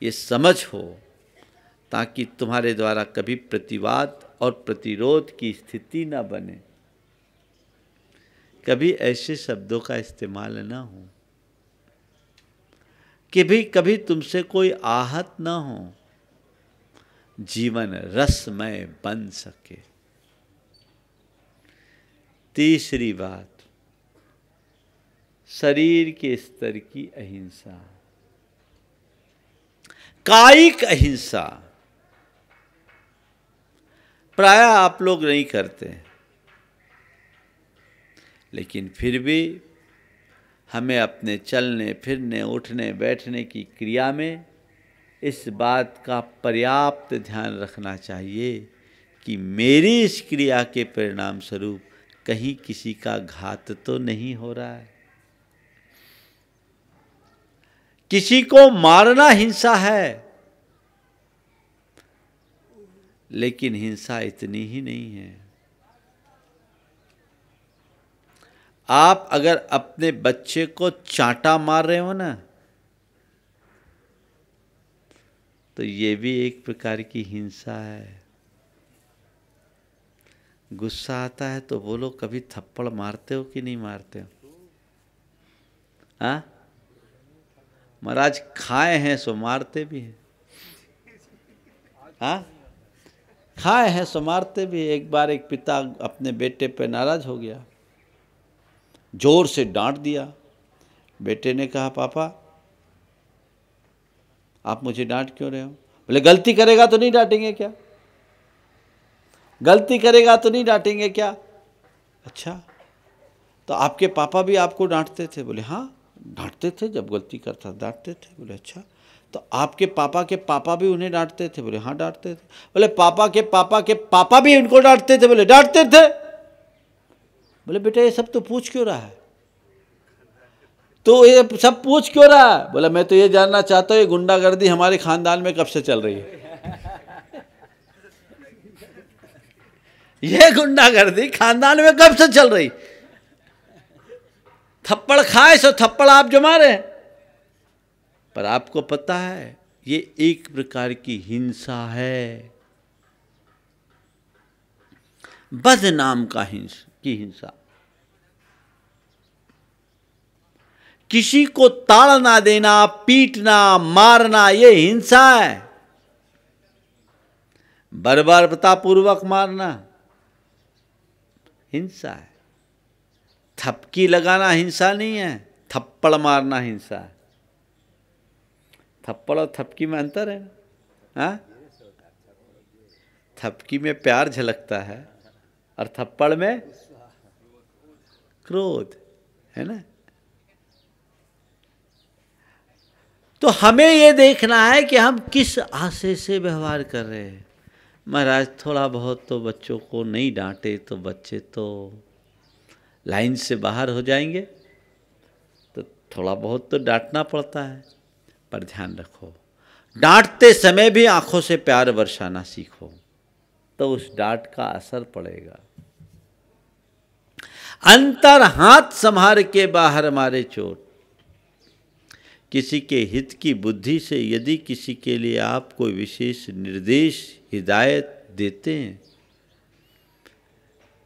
ये समझ हो ताकि तुम्हारे द्वारा कभी प्रतिवाद और प्रतिरोध की स्थिति ना बने कभी ऐसे शब्दों का इस्तेमाल ना हो कि भी कभी तुमसे कोई आहत ना हो जीवन रसमय बन सके तीसरी बात शरीर के स्तर की अहिंसा कायिक अहिंसा प्राय आप लोग नहीं करते लेकिन फिर भी हमें अपने चलने फिरने उठने बैठने की क्रिया में इस बात का पर्याप्त ध्यान रखना चाहिए कि मेरी इस क्रिया के परिणाम स्वरूप कहीं किसी का घात तो नहीं हो रहा है किसी को मारना हिंसा है लेकिन हिंसा इतनी ही नहीं है आप अगर अपने बच्चे को चांटा मार रहे हो ना तो ये भी एक प्रकार की हिंसा है गुस्सा आता है तो बोलो कभी थप्पड़ मारते हो कि नहीं मारते हो महाराज खाए हैं सो मारते भी हैं हाँ खाए हैं सो मारते भी एक बार एक पिता अपने बेटे पे नाराज हो गया जोर से डांट दिया बेटे ने कहा पापा आप मुझे डांट क्यों रहे हो बोले गलती करेगा तो नहीं डांटेंगे क्या गलती करेगा तो नहीं डांटेंगे क्या अच्छा तो आपके पापा भी आपको डांटते थे बोले हाँ डांटते थे जब गलती करता डांटते थे बोले अच्छा तो आपके पापा के पापा भी उन्हें डांटते थे बोले हाँ डांटते थे बोले पापा के पापा के पापा भी उनको डांटते थे बोले डांटते थे बोले बेटा ये सब तो पूछ क्यों रहा है तो ये सब पूछ क्यों रहा है बोला मैं तो ये जानना चाहता हूँ ये गुंडागर्दी हमारे खानदान में कब से चल रही है ये गुंडागर्दी खानदान में कब से चल रही थप्पड़ खाए सो थप्पड़ आप जमा रहे पर आपको पता है ये एक प्रकार की हिंसा है बदनाम का हिंस की हिंसा किसी को ताड़ना देना पीटना मारना ये हिंसा है बार प्रतापूर्वक मारना हिंसा है थपकी लगाना हिंसा नहीं है थप्पड़ मारना हिंसा है थप्पड़ और थपकी में अंतर है आ? हाँ? थपकी में प्यार झलकता है और थप्पड़ में क्रोध है ना तो हमें ये देखना है कि हम किस आशे से व्यवहार कर रहे हैं महाराज थोड़ा बहुत तो बच्चों को नहीं डांटे तो बच्चे तो लाइन से बाहर हो जाएंगे तो थोड़ा बहुत तो डांटना पड़ता है पर ध्यान रखो डांटते समय भी आंखों से प्यार बरसाना सीखो तो उस डांट का असर पड़ेगा अंतर हाथ संभाल के बाहर मारे चोट किसी के हित की बुद्धि से यदि किसी के लिए आप कोई विशेष निर्देश हिदायत देते हैं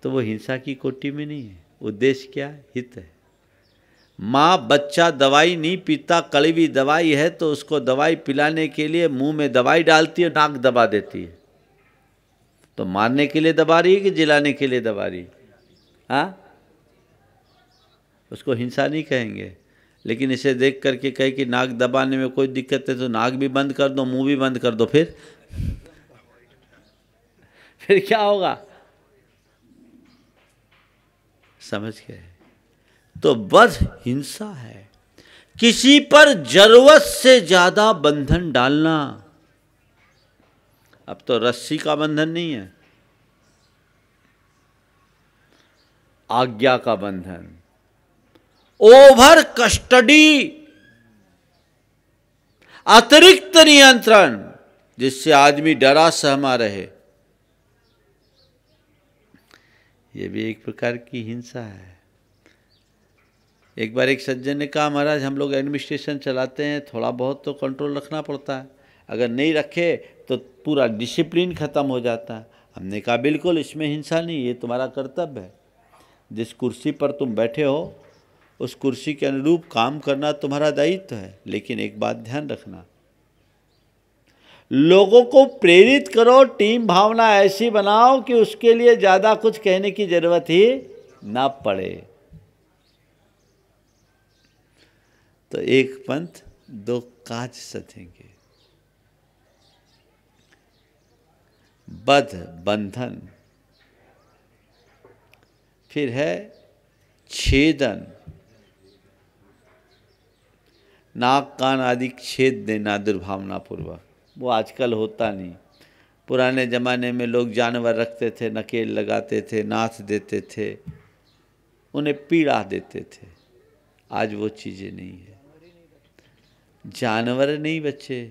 तो वो हिंसा की कोटि में नहीं है उद्देश्य क्या है हित है माँ बच्चा दवाई नहीं पीता कड़वी दवाई है तो उसको दवाई पिलाने के लिए मुंह में दवाई डालती है नाक दबा देती है तो मारने के लिए दबा रही है कि जिलाने के लिए दबा रही है हाँ उसको हिंसा नहीं कहेंगे लेकिन इसे देख करके कहे कि नाक दबाने में कोई दिक्कत है तो नाक भी बंद कर दो मुंह भी बंद कर दो फिर फिर क्या होगा समझ गए तो बस हिंसा है किसी पर जरूरत से ज़्यादा बंधन डालना अब तो रस्सी का बंधन नहीं है आज्ञा का बंधन ओवर कस्टडी अतिरिक्त नियंत्रण जिससे आदमी डरा सहमा रहे ये भी एक प्रकार की हिंसा है एक बार एक सज्जन ने कहा महाराज हम लोग एडमिनिस्ट्रेशन चलाते हैं थोड़ा बहुत तो कंट्रोल रखना पड़ता है अगर नहीं रखे तो पूरा डिसिप्लिन ख़त्म हो जाता है हमने कहा बिल्कुल इसमें हिंसा नहीं ये तुम्हारा कर्तव्य है जिस कुर्सी पर तुम बैठे हो उस कुर्सी के अनुरूप काम करना तुम्हारा दायित्व है लेकिन एक बात ध्यान रखना लोगों को प्रेरित करो टीम भावना ऐसी बनाओ कि उसके लिए ज़्यादा कुछ कहने की ज़रूरत ही ना पड़े तो एक पंथ दो काज सथेंगे बध बंधन फिर है छेदन नाक कान आदि छेद देना दुर्भावनापूर्वक वो आजकल होता नहीं पुराने ज़माने में लोग जानवर रखते थे नकेल लगाते थे नाथ देते थे उन्हें पीड़ा देते थे आज वो चीज़ें नहीं है जानवर नहीं बचे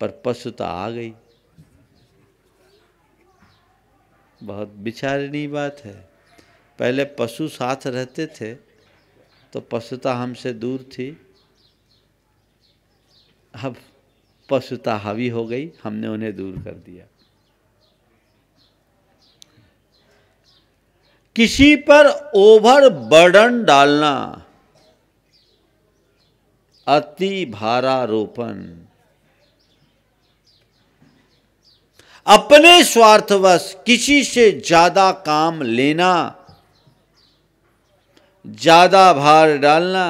पर पशुता तो आ गई बहुत विचारणीय बात है पहले पशु साथ रहते थे तो पशुता तो हमसे दूर थी अब पशुता हावी हो गई हमने उन्हें दूर कर दिया किसी पर ओवर बर्डन डालना अति भारारोपण अपने स्वार्थवश किसी से ज्यादा काम लेना ज्यादा भार डालना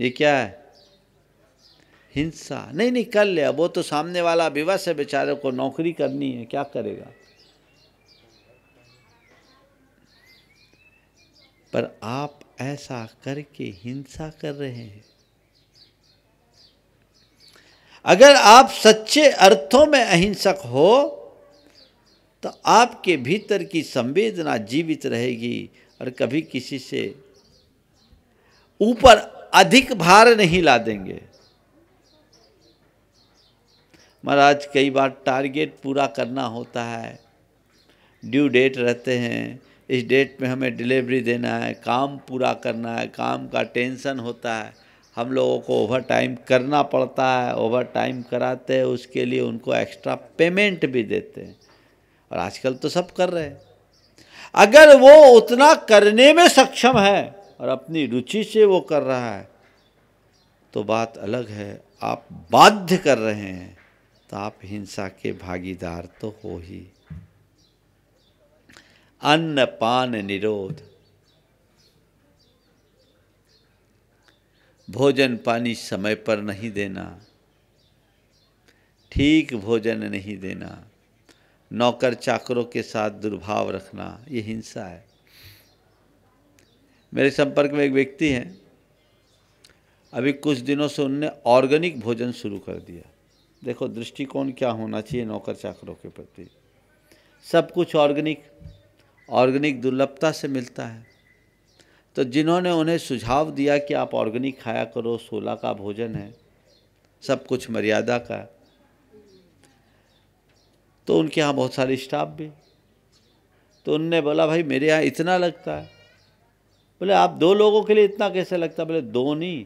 ये क्या है हिंसा नहीं नहीं कर ले वो तो सामने वाला विवश है बेचारे को नौकरी करनी है क्या करेगा पर आप ऐसा करके हिंसा कर रहे हैं अगर आप सच्चे अर्थों में अहिंसक हो तो आपके भीतर की संवेदना जीवित रहेगी और कभी किसी से ऊपर अधिक भार नहीं ला देंगे महाराज कई बार टारगेट पूरा करना होता है ड्यू डेट रहते हैं इस डेट में हमें डिलीवरी देना है काम पूरा करना है काम का टेंशन होता है हम लोगों को ओवर टाइम करना पड़ता है ओवर टाइम कराते हैं उसके लिए उनको एक्स्ट्रा पेमेंट भी देते हैं और आजकल तो सब कर रहे हैं अगर वो उतना करने में सक्षम है और अपनी रुचि से वो कर रहा है तो बात अलग है आप बाध्य कर रहे हैं ताप आप हिंसा के भागीदार तो हो ही अन्न पान निरोध भोजन पानी समय पर नहीं देना ठीक भोजन नहीं देना नौकर चाकरों के साथ दुर्भाव रखना ये हिंसा है मेरे संपर्क में एक व्यक्ति हैं अभी कुछ दिनों से उनने ऑर्गेनिक भोजन शुरू कर दिया देखो दृष्टिकोण क्या होना चाहिए नौकर चाकरों के प्रति सब कुछ ऑर्गेनिक ऑर्गेनिक दुर्लभता से मिलता है तो जिन्होंने उन्हें सुझाव दिया कि आप ऑर्गेनिक खाया करो सोला का भोजन है सब कुछ मर्यादा का तो उनके यहाँ बहुत सारे स्टाफ भी तो उनने बोला भाई मेरे यहाँ इतना लगता है बोले आप दो लोगों के लिए इतना कैसे लगता बोले दो नहीं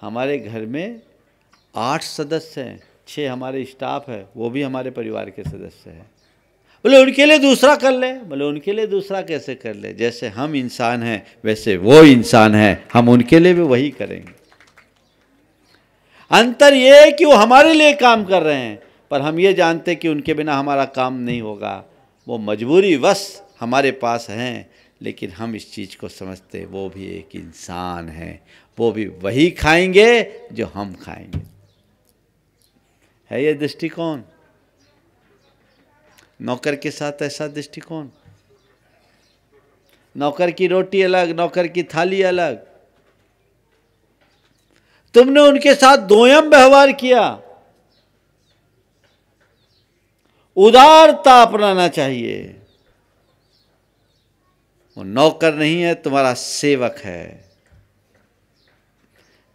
हमारे घर में आठ सदस्य हैं छः हमारे स्टाफ है वो भी हमारे परिवार के सदस्य हैं बोले उनके लिए दूसरा कर ले बोले उनके लिए दूसरा कैसे कर ले जैसे हम इंसान हैं वैसे वो इंसान हैं हम उनके लिए भी वही करेंगे अंतर ये है कि वो हमारे लिए काम कर रहे हैं पर हम ये जानते कि उनके बिना हमारा काम नहीं होगा वो मजबूरी वश हमारे पास हैं लेकिन हम इस चीज़ को समझते वो भी एक इंसान है वो भी वही खाएंगे जो हम खाएंगे है ये दृष्टिकोण नौकर के साथ ऐसा दृष्टिकोण नौकर की रोटी अलग नौकर की थाली अलग तुमने उनके साथ दोयम व्यवहार किया उदारता अपनाना चाहिए वो नौकर नहीं है तुम्हारा सेवक है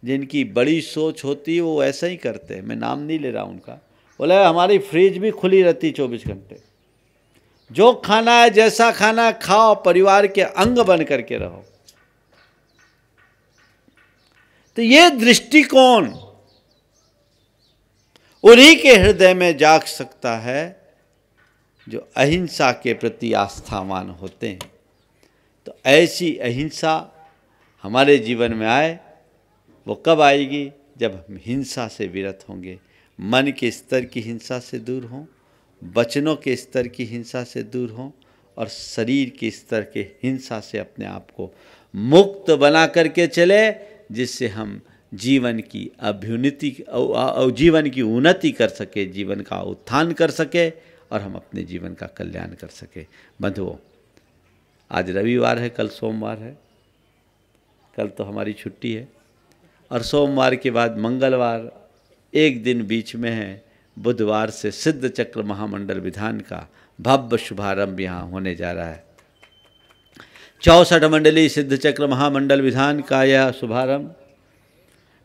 जिनकी बड़ी सोच होती वो ऐसा ही करते हैं मैं नाम नहीं ले रहा उनका बोले हमारी फ्रिज भी खुली रहती चौबीस घंटे जो खाना है जैसा खाना है खाओ परिवार के अंग बन करके रहो तो ये दृष्टिकोण उन्हीं के हृदय में जाग सकता है जो अहिंसा के प्रति आस्थावान होते हैं तो ऐसी अहिंसा हमारे जीवन में आए वो कब आएगी जब हम हिंसा से विरत होंगे मन के स्तर की हिंसा से दूर हों वचनों के स्तर की हिंसा से दूर हों और शरीर के स्तर के हिंसा से अपने आप को मुक्त बना करके चले जिससे हम जीवन की अभ्युन्नति जीवन की उन्नति कर सके जीवन का उत्थान कर सके और हम अपने जीवन का कल्याण कर सके बंधुओं आज रविवार है कल सोमवार है कल तो हमारी छुट्टी है और सोमवार के बाद मंगलवार एक दिन बीच में है बुधवार से सिद्ध चक्र महामंडल विधान का भव्य शुभारंभ यहाँ होने जा रहा है चौसठ मंडली सिद्ध चक्र महामंडल विधान का यह शुभारंभ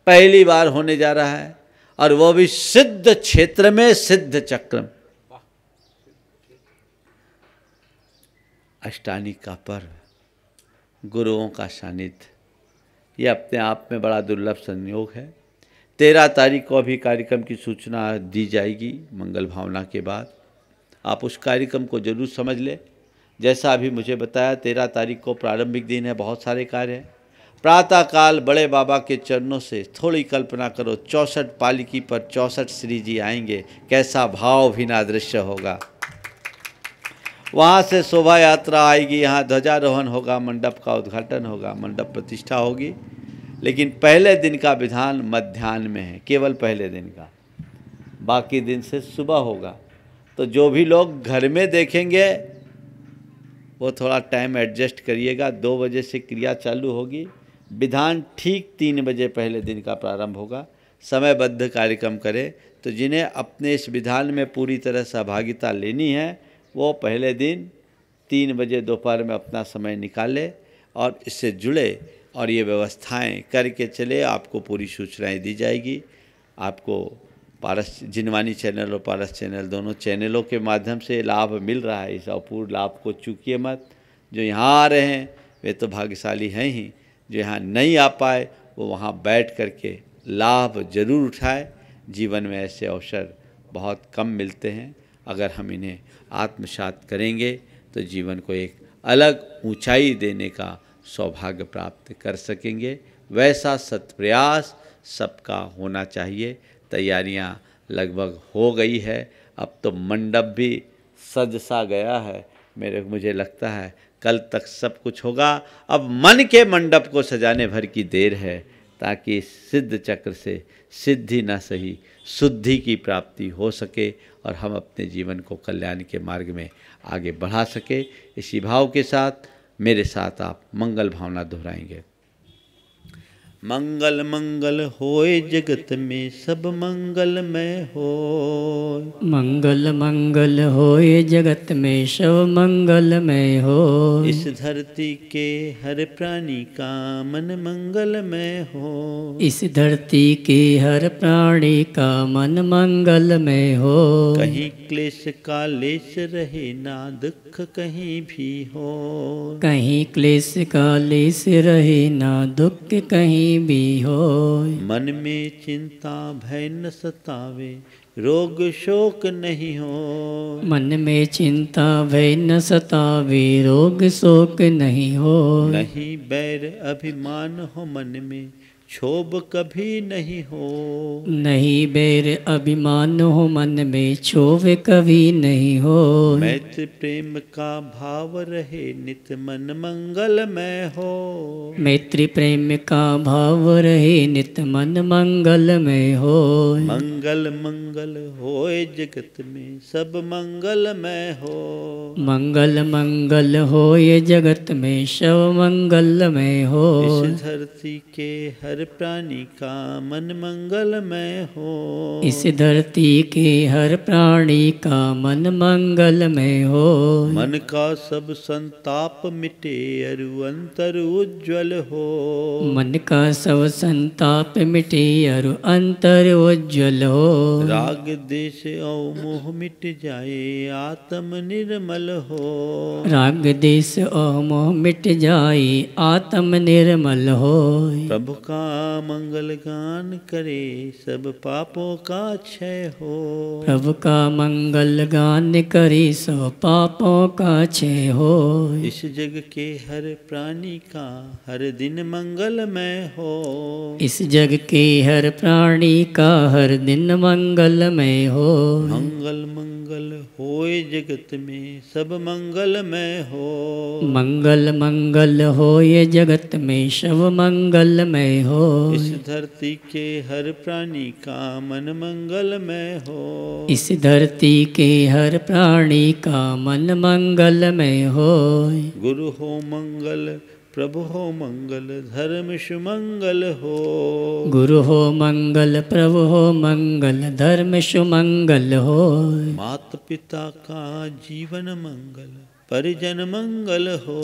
पहली बार होने जा रहा है और वो भी सिद्ध क्षेत्र में सिद्ध चक्र अष्टानी का पर्व गुरुओं का सानिध्य ये अपने आप में बड़ा दुर्लभ संयोग है तेरह तारीख को अभी कार्यक्रम की सूचना दी जाएगी मंगल भावना के बाद आप उस कार्यक्रम को जरूर समझ लें जैसा अभी मुझे बताया तेरह तारीख को प्रारंभिक दिन है बहुत सारे कार्य हैं प्रातःकाल बड़े बाबा के चरणों से थोड़ी कल्पना करो चौंसठ पालिकी पर चौंसठ श्री जी आएंगे कैसा भाव भी दृश्य होगा वहाँ से शोभा यात्रा आएगी यहाँ ध्वजारोहण होगा मंडप का उद्घाटन होगा मंडप प्रतिष्ठा होगी लेकिन पहले दिन का विधान मध्यान्ह में है केवल पहले दिन का बाकी दिन से सुबह होगा तो जो भी लोग घर में देखेंगे वो थोड़ा टाइम एडजस्ट करिएगा दो बजे से क्रिया चालू होगी विधान ठीक तीन बजे पहले दिन का प्रारंभ होगा समयबद्ध कार्यक्रम करें तो जिन्हें अपने इस विधान में पूरी तरह सहभागिता लेनी है वो पहले दिन तीन बजे दोपहर में अपना समय निकाले और इससे जुड़े और ये व्यवस्थाएं करके चले आपको पूरी सूचनाएं दी जाएगी आपको पारस जिनवानी चैनल और पारस चैनल दोनों चैनलों के माध्यम से लाभ मिल रहा है इस अपूर्ण लाभ को चूकिए मत जो यहाँ आ रहे हैं वे तो भाग्यशाली हैं ही जो यहाँ नहीं आ पाए वो वहाँ बैठ करके लाभ जरूर उठाए जीवन में ऐसे अवसर बहुत कम मिलते हैं अगर हम इन्हें आत्मसात करेंगे तो जीवन को एक अलग ऊंचाई देने का सौभाग्य प्राप्त कर सकेंगे वैसा सत्प्रयास सबका होना चाहिए तैयारियां लगभग हो गई है अब तो मंडप भी सज सा गया है मेरे मुझे लगता है कल तक सब कुछ होगा अब मन के मंडप को सजाने भर की देर है ताकि सिद्ध चक्र से सिद्धि न सही शुद्धि की प्राप्ति हो सके और हम अपने जीवन को कल्याण के मार्ग में आगे बढ़ा सके इसी भाव के साथ मेरे साथ आप मंगल भावना दोहराएंगे मंगल मंगल होए जगत में सब मंगल में हो मंगल मंगल होए जगत में सब मंगल में हो इस धरती के हर प्राणी का मन मंगल में हो इस धरती के हर प्राणी का मन मंगल में हो कहीं क्लेश का लेश रहे ना दुख कहीं भी हो कहीं क्लेश का लेश रहे ना दुख कहीं भी हो मन में चिंता भय न सतावे रोग शोक नहीं हो मन में चिंता भय न सतावे रोग शोक नहीं हो नहीं बैर अभिमान हो मन में क्षोभ कभी नहीं हो नहीं बेर अभिमान हो मन में क्षोभ कभी नहीं हो मैत्र प्रेम का भाव रहे नित मन मंगल में हो मैत्री प्रेम का भाव रहे नित मन मंगल में हो मंगल मंगल होए जगत में सब मंगल में हो मंगल मंगल होए जगत में सब मंगल में हो धरती के हर हर प्राणी का मन मंगलमय हो इस धरती के हर प्राणी का मन मंगलमय हो मन का सब संताप मिटे अरु अंतर उज्जवल हो मन का सब संताप मिटे अरु अंतर उज्जवल हो राग देश औ मोह मिट जाए आत्म निर्मल हो राग देश औ मोह मिट जाए आत्म निर्मल हो प्रभु का मंगल गान करे सब पापों का क्षय हो प्रभु का मंगल गान करे सब पापों का क्षय हो इस जग के हर प्राणी का हर दिन मंगलमय हो इस जग के हर प्राणी का हर दिन मंगलमय हो मंगल मंगल मंगल होय जगत में सब मंगल में हो मंगल मंगल होय जगत में सब मंगल में हो इस धरती के हर प्राणी का मन मंगल में हो इस धरती के हर प्राणी का मन मंगल में हो गुरु हो मंगल प्रभु हो मंगल धर्म मंगल हो गुरु हो मंगल प्रभु हो मंगल धर्म मंगल हो मात पिता का जीवन मंगल परिजन मंगल हो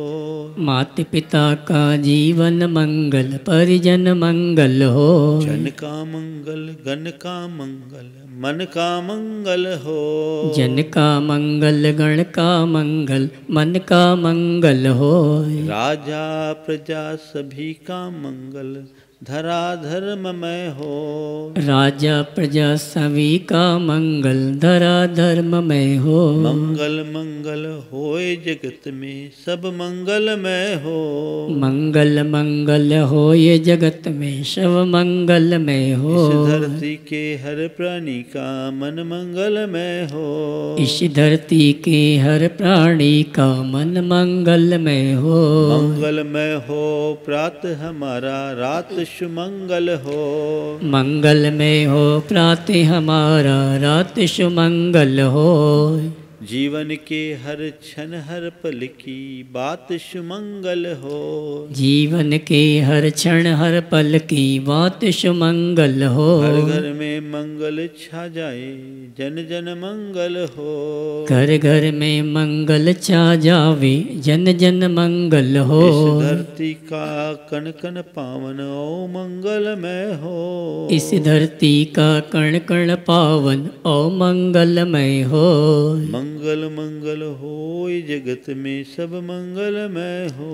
मात पिता का जीवन मंगल परिजन मंगल हो जन का मंगल गण का मंगल मन का मंगल हो जन का मंगल गण का मंगल मन का मंगल हो राजा प्रजा सभी का मंगल धरा धर्म में हो राजा प्रजा सभी का मंगल धरा धर्म में हो मंगल मंगल होए जगत में सब मंगल में हो मंगल मंगल होए जगत में सब मंगल में हो इस धरती के हर प्राणी का मन मंगल में हो इस धरती के हर प्राणी का मन मंगल में हो मंगल में हो प्रात हमारा रात विश्व मंगल हो मंगल में हो प्रातः हमारा रात सुमंगल हो जीवन के हर क्षण हर पल की बात सुमंगल हो जीवन के हर क्षण हर पल की बात सुमंगल हो घर घर में मंगल छा जाए जन जन मंगल हो घर घर में मंगल छा जावे जन जन मंगल हो धरती का कण कण पावन ओ में हो इस धरती का कण कण पावन ओ में हो मंगल मंगल मंगल हो जगत में सब मंगलमय हो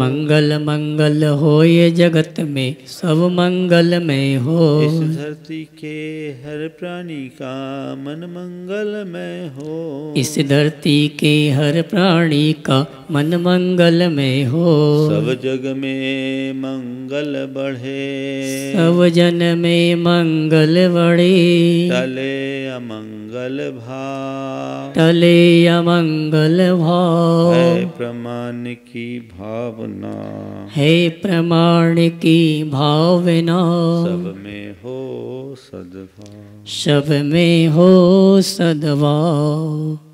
मंगल मंगल होय जगत में सब मंगलमय हो इस धरती के हर प्राणी का मन मंगलमय हो इस धरती के हर प्राणी का मन मंगल में हो सब जग में मंगल बढ़े सब जन में मंगल बढ़े तले अमंगल भाव तले अमंगल भाव है प्रमाण की भावना है प्रमाण की भावना सब में हो सदभाव सब में हो सदभाव